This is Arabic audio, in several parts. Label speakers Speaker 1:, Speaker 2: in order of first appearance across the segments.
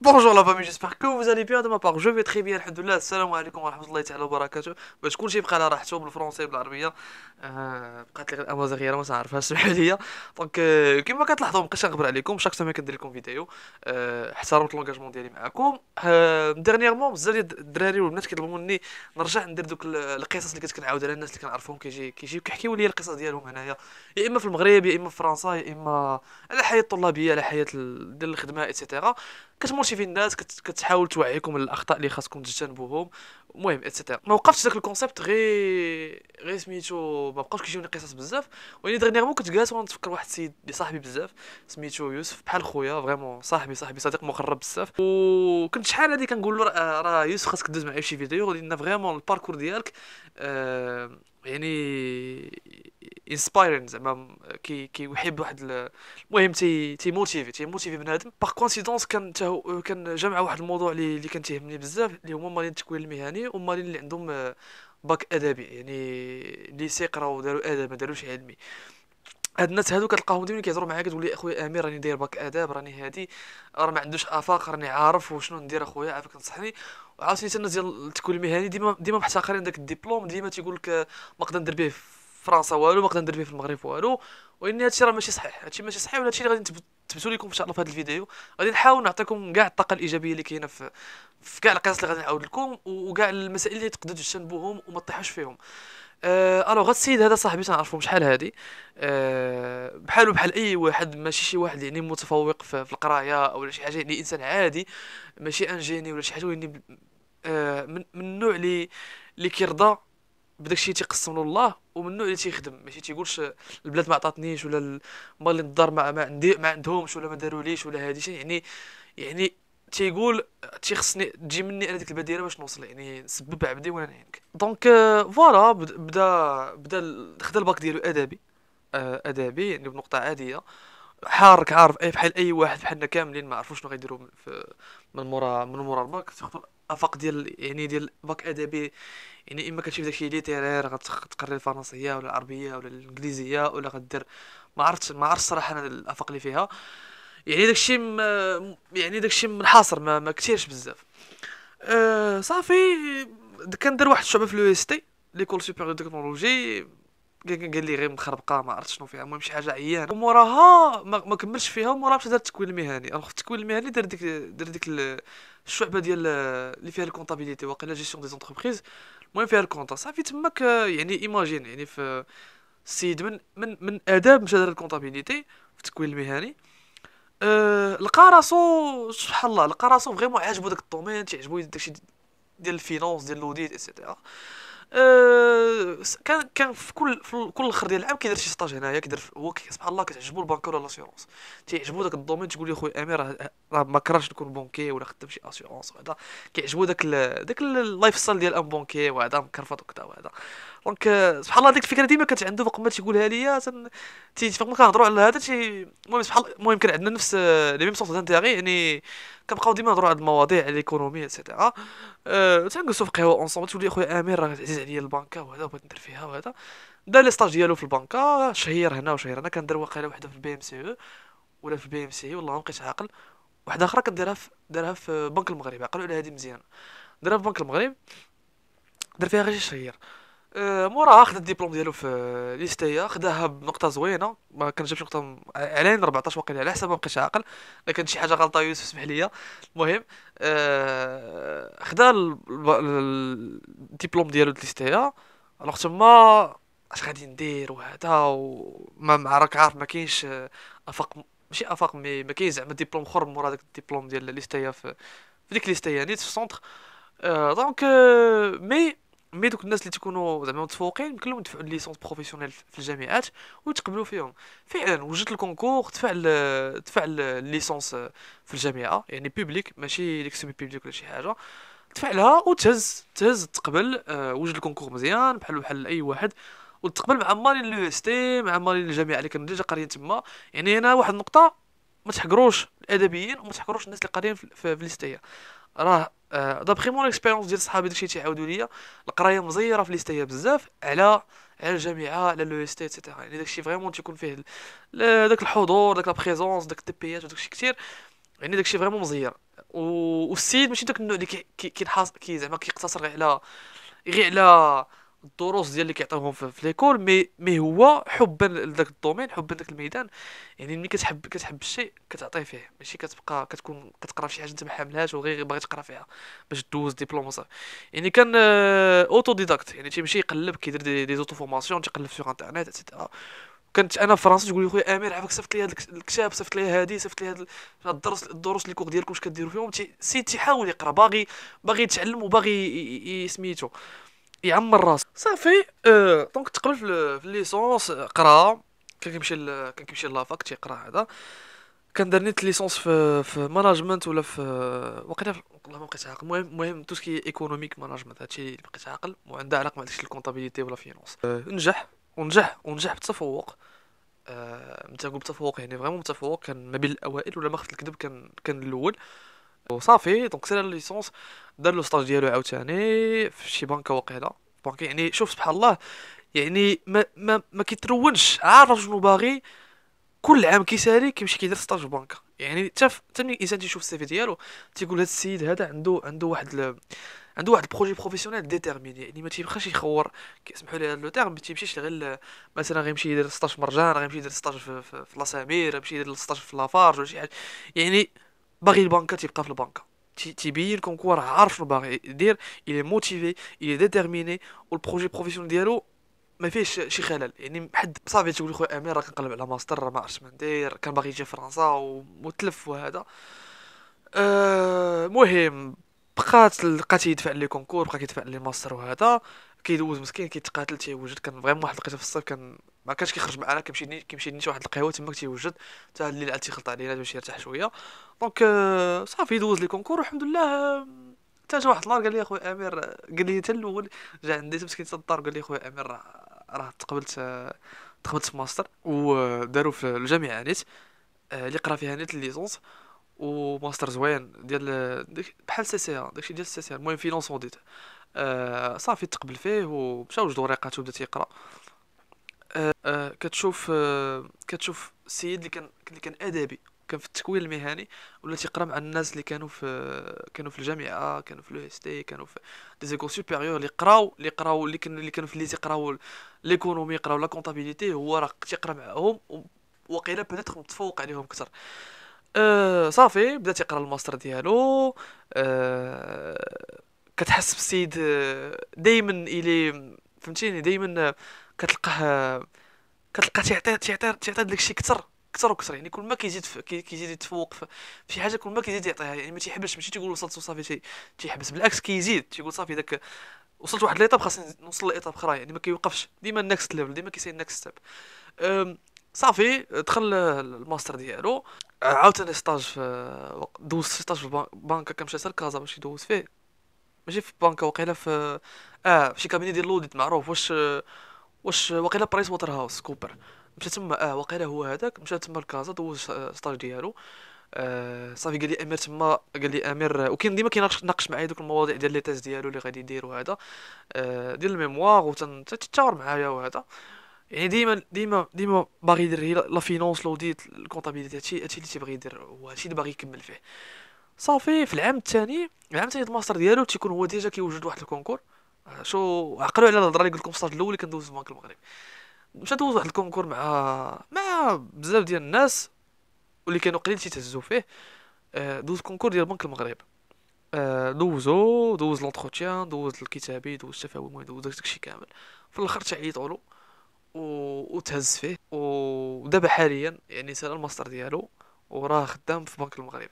Speaker 1: بونجور لا فامي جيسبر كو فوز الي بيان دو ما بار جو في تري بيان الحمد لله السلام عليكم ورحمه الله تعالى وبركاته باش كلشي بقى على راحته بالفرونسي بالعربيه آه بقات لي غير امازا غيره ما تعرفهاش سمحوا لي دونك كيما كتلاحظوا ما بقيتش نغبر عليكم شاك سيمين كندير لكم فيديو آه احترمت لونجاجمون ديالي معاكم آه ديرنييرمون بزاف ديال الدراري والبنات كيطلبوني نرجع ندير دوك القصص اللي كنت كنعاود على الناس اللي كنعرفهم كيجي كيجيو كيحكيو لي القصص ديالهم هنايا يا اما في المغرب يا اما في فرنسا يا اما على الحياه الطلابيه على حياه ديال الخدمه ايتترا كتمول كلشي في الناس كتحاول توعيكم الاخطاء اللي خاصكم تجتنبوهم المهم اتسيتيرا ما وقفتش داك الكونسيبت غير غير سميتو ما بقاوش كيجيوني قصص بزاف وني دغنيغمون كنت جالس ونتفكر واحد السيد اللي صاحبي بزاف سميتو يوسف بحال خويا فريمون صاحبي صاحبي صديق مقرب بزاف وكنت شحال هادي كنقول له راه يوسف خاصك دوز معايا شي فيديو لان فريمون الباركور ديالك آه يعني انسبايرين زعما كي كيحب واحد المهم تي تيموتيفي تيموتيفي بنادم باغ كونسيدونس كان كان جمع واحد الموضوع اللي كان تيهمني بزاف اللي هما مالين التكوين المهني ومالين اللي عندهم باك ادبي يعني اللي سيقراو داروا ادب ما داروش علمي هاد الناس هادو كتلقاهم ديما كيهضروا معايا كتقول لي اخويا امير راني داير باك اداب راني هادي راه ما عندوش افاق راني عارف وشنو ندير اخويا عافاك نصحني وعاوتاني الناس ديال التكوين المهني ديما ديما محتقرين داك الدبلوم ديما تيقول لك ما نقدر ندير به في فرنسا والو ما نقدر ندير به في المغرب والو وان هادشي راه ماشي صحيح هادشي ماشي صحيح ولا هادشي اللي غادي نثبتو لكم ان شاء الله في هذا الفيديو غادي نحاول نعطيكم كاع الطاقه الايجابيه اللي كاينه في في كاع القصص اللي غادي نعاود لكم وكاع المسائل اللي تقدروا تجتنبوهم وما تطيحوش فيهم أه الوغ هاد السيد هذا صاحبي تنعرفو شحال هادي أه بحالو بحال اي واحد ماشي شي واحد يعني متفوق في, القرايه او شي حاجه يعني انسان عادي ماشي انجيني ولا شي حاجه يعني من, من النوع اللي اللي كيرضى بداك الشيء تيقسم له الله ومن النوع اللي تيخدم ماشي تيقولش البلاد ما عطاتنيش ولا مالي الدار ما عندي ما عندهمش ولا ما داروليش ولا هادي شي يعني يعني تيقول تيخصني تجي مني انا ديك البديره باش نوصل يعني نسبب عبدي وانا نعينك دونك آه، فوالا بدا بدا خدا الباك ديالو ادبي ادبي آه، يعني بنقطه عاديه حارك عارف اي بحال اي واحد بحالنا كاملين ما عرفوش شنو غيديروا من مورا من مورا الباك تخطر افاق ديال يعني ديال باك ادبي يعني اما كتشوف داكشي تيرير غتقري الفرنسيه ولا العربيه ولا الانجليزيه ولا غدير ما عرفتش ما عرفتش الصراحه انا الافاق اللي فيها يعني داكشي يعني داكشي منحاصر ما, ما كثيرش بزاف أه صافي كندير واحد الشعبه في لو اس تي ليكول سوبر دو تكنولوجي قال لي غير مخربقه ما عرفت شنو فيها المهم شي حاجه عيانه وموراها ما, ما فيها وموراها مشى دار التكوين المهني انا التكوين المهني دار ديك دار ديك الشعبه ديال اللي فيها الكونتابيليتي واقيلا جيستيون دي زونتربريز المهم فيها الكونتا صافي تماك يعني ايماجين يعني في السيد من من من اداب مشى دار الكونتابيليتي في التكوين المهني آه، لقى راسو سبحان الله لقى راسو فريمون عاجبو داك الدومين تيعجبو داكشي ديال الفينونس ديال لوديت اكسيتيرا آه، كان كان في كل في كل الاخر ديال العام كيدير شي ستاج هنايا كيدير هو سبحان الله كتعجبو البنك ولا لاسيونس تيعجبو داك الدومين تقول لي خويا امير راه ما كرهش نكون بونكي ولا خدام شي اسيونس وهذا كيعجبو داك داك اللايف ستايل ديال ان بونكي وهذا مكرفط وكذا وهذا دونك آه، سبحان الله ديك الفكره ديما كانت عنده فوق ما تيقولها ليا فوق ما كنهضروا على هذا تي المهم سبحان الله المهم كان عندنا نفس آه، لي ميم سورس دانتيغي يعني كنبقاو ديما نهضروا على المواضيع على الايكونومي اتسيتيرا أه تنجلسوا في قهوه اونصومبل تولي اخويا امير راه عزيز عليا البنكه وهذا بغيت ندير فيها وهذا دار لي ستاج ديالو في البنكه آه، شهير هنا وشهير هنا كندير واقيلا وحده في البي ام سي او ولا في البي ام سي والله ما بقيت عاقل وحده اخرى كنديرها في دارها في بنك المغرب عقلوا على هذه مزيان دارها في بنك المغرب دار فيها غير شهير آه، موراها اخذ الدبلوم ديالو في ليستيا خداها بنقطه زوينه ما كان جابش نقطه اعلان 14 واقيلا يعني على حسب ما بقيتش عاقل الا كانت شي حاجه غلطه يوسف اسمح لي المهم آه، خدا الدبلوم ديالو ليستيا الوغ تما اش غادي ندير وهذا وما ما راك عارف ما كاينش آه، افاق ماشي افاق مي ما كاين زعما ديبلوم اخر مورا داك الدبلوم ديال ليستيا في, في ديك ليستيا نيت يعني في السونتر دونك مي مي دوك الناس اللي تيكونوا زعما متفوقين يمكن لهم يدفعوا ليسونس بروفيسيونيل في الجامعات ويتقبلوا فيهم فعلا وجدت الكونكور دفع دفع ليسونس في الجامعه يعني بيبليك ماشي ديك سيمي بيبليك ولا شي حاجه دفع لها وتهز تهز تقبل آه، وجد الكونكور مزيان بحال بحال اي واحد وتقبل مع مالين لو اس تي مع مالين الجامعه اللي ديجا قاريين تما يعني هنا واحد النقطه ما تحقروش الادبيين وما تحقروش الناس اللي قاريين في, في, في الاستيه راه دابخي مون اكسبيريونس ديال صحابي داكشي تيعاودوا ليا القرايه مزيره في ليستيا بزاف على على الجامعه على لو اس تي ايتترا يعني داكشي فريمون تيكون فيه داك الحضور داك لا بريزونس داك التبيات وداكشي كثير يعني داكشي فريمون مزير والسيد ماشي داك النوع اللي كينحاس كي زعما كيقتصر غير على غير على الدروس ديال اللي كيعطيوهم في ليكول مي مي هو حبا لذاك الدومين حبا لذاك الميدان يعني ملي كتحب كتحب الشيء كتعطيه فيه ماشي كتبقى كتكون كتقرا في شي حاجه انت ما حاملهاش وغير باغي تقرا فيها باش دوز ديبلوم وصافي يعني كان اوتو آه، ديداكت يعني تيمشي يقلب كيدير دي, دي زوتو فورماسيون تيقلب في انترنيت اتسيتيرا كنت انا في فرنسا تقول لي خويا امير عافاك صيفط لي هذا الكتاب صيفط لي هادي صيفط لي هاد الدرس الدروس اللي كور ديالكم واش كديروا فيهم سيتي تيحاول يقرا باغي باغي يتعلم وباغي سميتو يعمر راسو صافي أه دونك تقبل في الليسونس قرا كان كيمشي كان كيمشي لافاك تيقرا هذا كان دار نيت ليسونس في في ماناجمنت ولا في وقيلا والله ما بقيت عاقل المهم المهم تو سكي ايكونوميك ماناجمنت هادشي اللي بقيت عاقل وعندها علاقه مع داكشي الكونتابيليتي ولا فينونس أه نجح ونجح ونجح بتفوق متى نقول بتفوق يعني فريمون بتفوق كان ما بين الاوائل ولا ما خفت الكذب كان كان الاول وصافي دونك سير ليسونس دار لو ستاج ديالو عاوتاني في شي بنكه وقيله دونك يعني شوف سبحان الله يعني ما ما ما كيترونش عارف شنو باغي كل عام كيسالي كيمشي كيدير ستاج بانكا بنكه يعني حتى تف... ملي الانسان تيشوف السيفي ديالو تيقول هذا السيد هذا عنده عنده واحد ل... عنده واحد البروجي بروفيسيونيل ديتيرميني يعني ما تيبقاش يخور كيسمحوا لي لو تيرم ما تيمشيش غير مثلا غيمشي يدير ستاج في مرجان غيمشي يدير ستاج في, في, لاسامير غيمشي يدير ستاج في لافارج ولا شي حاجه يعني باغي البنكه تيبقى في البنكه تيبين لكم كو راه عارف شنو باغي يدير الي موتيفي الي ديتيرميني والبروجي بروفيسيونيل ديالو ما فيهش شي خلل يعني حد صافي تقول خويا امير راه كنقلب على ماستر راه ما عرفتش ما ندير كان باغي يجي فرنسا ومتلف وهذا أه بقات بقى تيدفع لي كونكور بقى كيدفع لي ماستر وهذا كيدوز مسكين كيتقاتل تيوجد كان فريمون واحد لقيته في الصيف كان ما كانش كيخرج معنا كيمشي كيمشي نيت واحد القهوه تما تيوجد حتى اللي عاد تيخلط علينا باش يرتاح شويه دونك euh, صافي دوز لي كونكور والحمد لله حتى جا واحد النهار قال لي اخويا امير قال لي حتى الاول جا عندي مسكين الدار قال لي اخويا امير راه تقبلت تقبلت في ماستر وداروا في الجامعه نيت آه، اللي قرا فيها نيت الليسونس وماستر زوين ديال بحال سي سي داكشي ديال سي سي المهم فينونس اوديت آه، صافي تقبل فيه ومشاو وجدوا وريقاته وبدا تيقرا آه، آه، كتشوف آه كتشوف السيد اللي كان اللي كان ادبي كان في التكوين المهني ولا تيقرا مع الناس اللي كانوا في كانوا في الجامعه كانوا في لو اس تي كانوا في دي زيكول سوبيريور اللي قراو اللي قراو اللي كانوا اللي كانوا في اللي تيقراو ليكونومي قراو لا كونطابيليتي هو راه تيقرا معاهم وقيلا بنات متفوق عليهم اكثر آه، صافي بدا تيقرا الماستر ديالو كتحس بالسيد دائما الي فهمتيني دائما كتلقاه كتلقاه تيعطي تيعطي تيعطي داكشي كثر كثر وكثر يعني كل ما كيزيد كيزيد يتفوق في شي حاجه كل ما كيزيد يعطيها يعني ما تيحبش ماشي تيقول وصلت وصافي تيحبس بالعكس كيزيد تيقول صافي داك وصلت واحد ليطاب خاصني نوصل ليطاب اخرى يعني ما كيوقفش ديما النكست ليفل ديما كيسير النكست ستيب صافي دخل الماستر ديالو عاوتاني ستاج في دوز ستاج في بانكا كان مشى لكازا باش يدوز فيه ماشي في بانكا وقيله في اه في شي كابيني ديال لوديت معروف واش واش وقيلا برايس ووتر هاوس كوبر مشى تما اه وقيلا هو هذاك مشى تما لكازا دوز ستاج ديالو آه صافي قال لي امير تما قال لي امير وكان ديما كيناقش معايا دوك المواضيع ديال لي تيست ديالو اللي غادي يدير وهذا آه ديال الميموار وتتشاور معايا وهذا يعني ديما ديما ديما باغي يدير لا فينونس لوديت الكونطابيليتي هادشي هادشي اللي تيبغي يدير هو هادشي اللي باغي يكمل فيه صافي في العام الثاني العام الثاني الماستر ديالو تيكون هو ديجا كيوجد واحد الكونكور شو عقلوا على الهضره اللي قلت لكم في السطر الاول اللي كندوز في بنك المغرب مشى دوز واحد الكونكور مع مع بزاف ديال الناس واللي كانوا قليل شي تهزوا فيه آه، دوز كونكور ديال بنك المغرب آه، دوزو دوز لونتروتيان دوز الكتابي دوز التفاوي المهم دوز داكشي كامل في الاخر تعيطوا له وتهز فيه ودابا حاليا يعني سال الماستر ديالو وراه خدام في بنك المغرب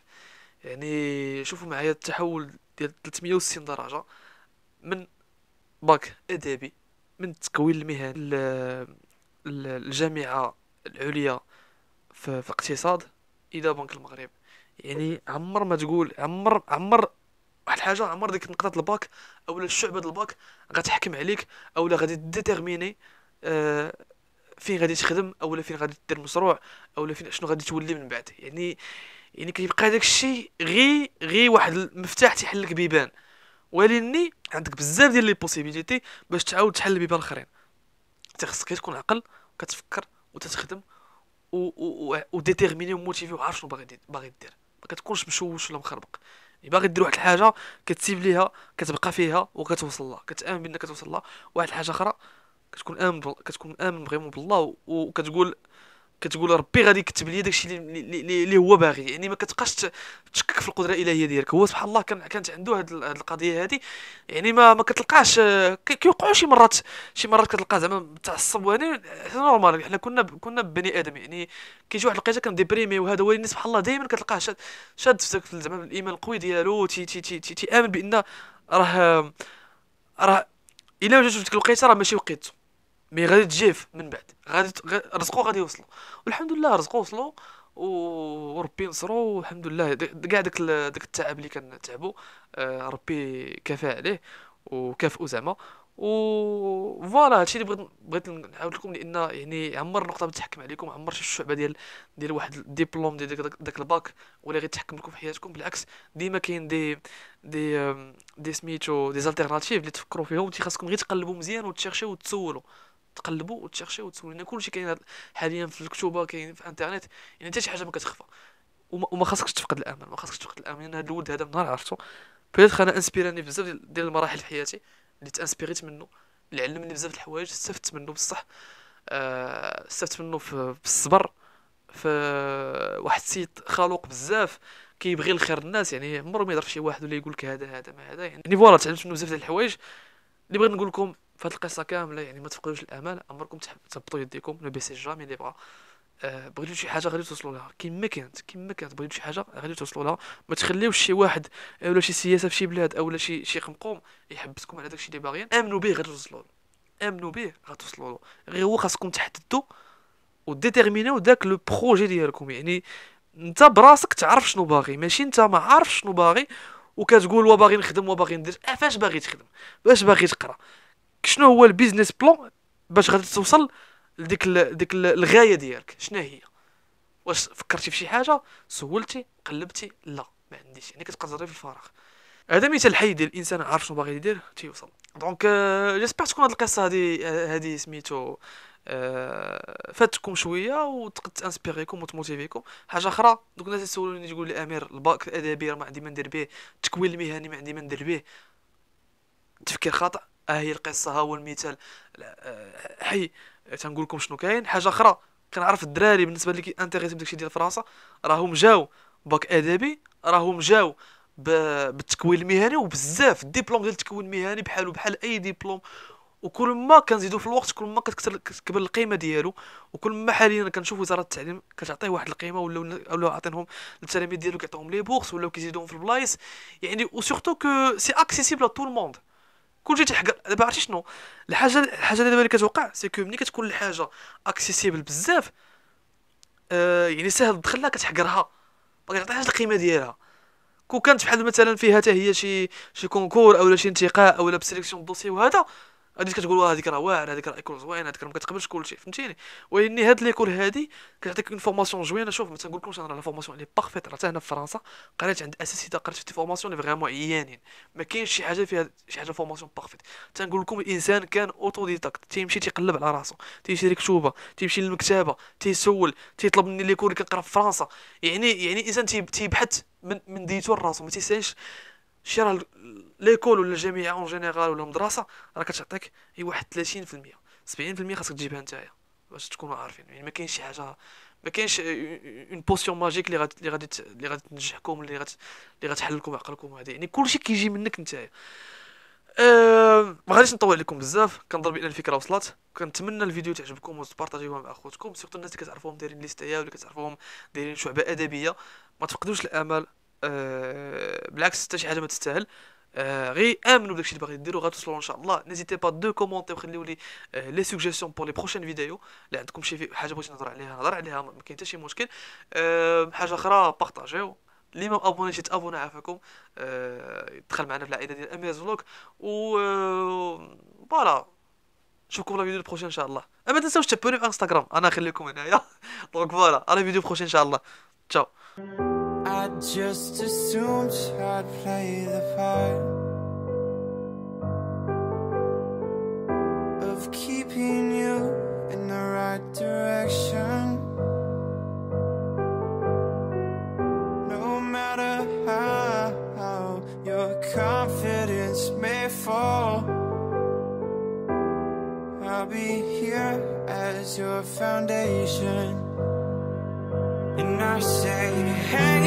Speaker 1: يعني شوفوا معايا التحول ديال 360 درجه من باك ادبي من التكوين المهني الجامعه العليا في, اقتصاد الى بنك المغرب يعني عمر ما تقول عمر عمر واحد الحاجه عمر ديك نقطه الباك اولا الشعبه الباك غتحكم عليك اولا غادي ديتيرميني آه، فين غادي تخدم اولا فين غادي دير مشروع اولا فين شنو غادي تولي من بعد يعني يعني كيبقى داك الشيء غي غي واحد المفتاح تيحل لك بيبان ولكن عندك بزاف ديال لي بوسيبيليتي باش تعاود تحل بيبان اخرين تخصك تكون عقل وكتفكر وتتخدم و و وديتيرميني وموتيفي وعارف شنو باغي باغي دير ما كتكونش مشوش ولا مخربق باغي دير واحد الحاجه كتسيب ليها كتبقى فيها وكتوصل لها كتامن بانك كتوصل لها واحد الحاجه اخرى كتكون امن كتكون امن فريمون بالله وكتقول كتقول ربي غادي يكتب لي داكشي اللي هو باغي يعني ما كتبقاش تشكك في القدره الالهيه ديالك هو سبحان الله كانت عنده هاد القضيه هادي يعني ما ما كتلقاش كيوقعوا شي مرات شي مرات كتلقى زعما تعصب وهنا نورمال حنا كنا كنا بني ادم يعني كيجي واحد الوقيته كنديبريمي وهذا ولكن سبحان الله دائما كتلقاه شاد شاد في زعما الايمان القوي ديالو تيامن تي تي تي تي بان راه راه الا جات في ديك الوقيته راه ماشي وقيته مي غادي تجيف من بعد غادي رزقو غادي يوصلو والحمد لله رزقو وصلو وربي نصرو والحمد لله كاع داك داك التعب اللي كان تعبو آه، ربي كفى عليه وكافئو زعما و فوالا هادشي اللي بغيت بغيت نعاود لكم لان يعني عمر النقطه بتحكم عليكم عمر الشعبه ديال ديال واحد الدبلوم ديال داك, الباك ولا غيتحكم لكم في حياتكم بالعكس ديما كاين دي دي دي سميتو دي زالتيرناتيف اللي تفكروا فيهم تي خاصكم غير تقلبوا مزيان وتشيرشيو وتسولوا تقلبوا وتشيرشيو وتسولوا لنا كلشي كاين حاليا في الكتوبه كاين في الانترنت يعني حتى شي حاجه ما كتخفى وما, خاصكش تفقد الامل ما خاصكش تفقد الامل لان يعني هذا الولد هذا من نهار عرفتو بيت انا انسبيراني بزاف ديال المراحل في حياتي اللي تانسبيريت منه اللي علمني بزاف د الحوايج استفدت منه بصح آه، استفدت منه في الصبر في واحد السيد خلوق بزاف كيبغي الخير للناس يعني عمره ما يضرب شي واحد ولا يقول لك هذا هذا ما هذا يعني فوالا تعلمت منه بزاف ديال الحوايج اللي بغيت نقول لكم فهاد القصه كامله يعني ما تفقدوش الامل امركم تهبطوا يديكم لو بي سي جامي اللي بغا آه، بغيتو شي حاجه غادي توصلوا لها كيما كانت كيما كانت بغيتو شي حاجه غادي توصلوا لها ما تخليوش شي واحد ولا شي سياسه في شي بلاد ولا شي شي قمقوم يحبسكم على داكشي اللي باغيين امنوا به غادي توصلوا امنوا به غتوصلوا له غير هو خاصكم تحددوا وديتيرمينيو داك لو بروجي ديالكم يعني انت براسك تعرف شنو باغي ماشي انت ما عارف شنو باغي وكتقول وباغي نخدم وباغي ندير افاش أه، باغي تخدم باش باغي تقرا شنو هو البيزنس بلان باش غادي توصل لديك ال... ديك ال... الغايه ديالك شنو هي واش فكرتي في شي حاجه سولتي قلبتي لا ما عنديش يعني كتقزري في الفراغ هذا مثال حي ديال الانسان عارف شنو باغي يدير تيوصل دونك جيسبر آه، تكون هاد القصه هادي آه، هادي سميتو آه، فاتكم شويه وتقد انسبيريكم وتموتيفيكم حاجه اخرى دوك الناس يسولوني تقول لي امير الباك الادبي راه ما عندي ما ندير به التكوين المهني ما عندي ما ندير به تفكير خاطئ ها آه، هي القصه ها هو المثال آه، حي تنقول لكم شنو كاين حاجه اخرى كنعرف الدراري بالنسبه اللي بداك بداكشي ديال فرنسا راهم جاو باك ادبي راهم جاو بالتكوين المهني وبزاف الدبلوم ديال التكوين المهني بحالو بحال اي دبلوم وكل ما كنزيدو في الوقت كل ما كتكثر كتكبر القيمه ديالو وكل ما حاليا كنشوف وزاره التعليم كتعطيه واحد القيمه ولا ولا عاطينهم التلاميذ ديالو كيعطيهم لي بورس ولاو كيزيدوهم في البلايص يعني وسورتو كو سي اكسيسيبل ا الموند كلشي تيحقر دابا عرفتي شنو الحاجه الحاجه دابا اللي كتوقع سي كو ملي كتكون الحاجه اكسيسيبل بزاف آه يعني سهل تدخل لها كتحقرها ما كتعطيهاش القيمه ديالها كون كانت بحال مثلا فيها حتى هي شي شي كونكور اولا شي انتقاء اولا بسيليكسيون دوسي وهذا غادي كتقول هذيك راه واعره هذيك راه ايكول زوين هذيك راه ما كتقبلش كلشي فهمتيني ويني هاد ليكول هادي كتعطيك اون فورماسيون زوينه شوف ما تنقولكمش انا لا فورماسيون اللي بارفيت راه هنا في فرنسا قريت عند اساسيتا قريت في فورماسيون اللي فريمون عيانين ما كاينش شي حاجه فيها شي حاجه فورماسيون بارفيت تنقول لكم الانسان كان اوتو ديتاكت تيمشي تيقلب على راسو تيشري كتوبه تيمشي للمكتبه تيسول تيطلب مني ليكول اللي كنقرا في فرنسا يعني يعني الانسان تيبحث من من ديتو لراسو ما تيسالش شي راه ليكول ولا الجامعه اون جينيرال ولا المدرسه راه كتعطيك اي واحد 30% 70% خاصك تجيبها نتايا باش تكونوا عارفين يعني ما كاينش شي حاجه ما كاينش اون بوسيون ماجيك اللي غادي اللي غادي اللي غادي تنجحكم اللي غادي اللي غتحل لكم عقلكم وهذا يعني كلشي كيجي منك نتايا ما غاديش نطول عليكم بزاف كنظن بان الفكره وصلت كنتمنى الفيديو تعجبكم وتبارطاجيوه مع اخوتكم سيرتو الناس اللي كتعرفوهم دايرين ليستايا ولا كتعرفوهم دايرين شعبه ادبيه ما تفقدوش الامل أه بالعكس حتى شي حاجه ما تستاهل غير امنوا بداكشي اللي باغي ديروا غتوصلوا ان شاء الله نيزيتي با دو كومونتي وخليو لي لي سوجيسيون بور لي بروشين فيديو اللي عندكم شي حاجه بغيتي نهضر عليها نهضر عليها ما كاين حتى شي مشكل حاجه اخرى بارطاجيو اللي ما ابونيش تابونا عافاكم دخل معنا في العائله ديال اميز فلوك و فوالا نشوفكم لا فيديو البروشين ان شاء الله اما تنساوش تابوني في انستغرام انا نخليكم هنايا دونك فوالا على فيديو بروشين ان شاء الله تشاو just assumed I'd play the part of keeping you in the right direction. No matter how, your confidence may fall, I'll be here as your foundation. And I say, hey.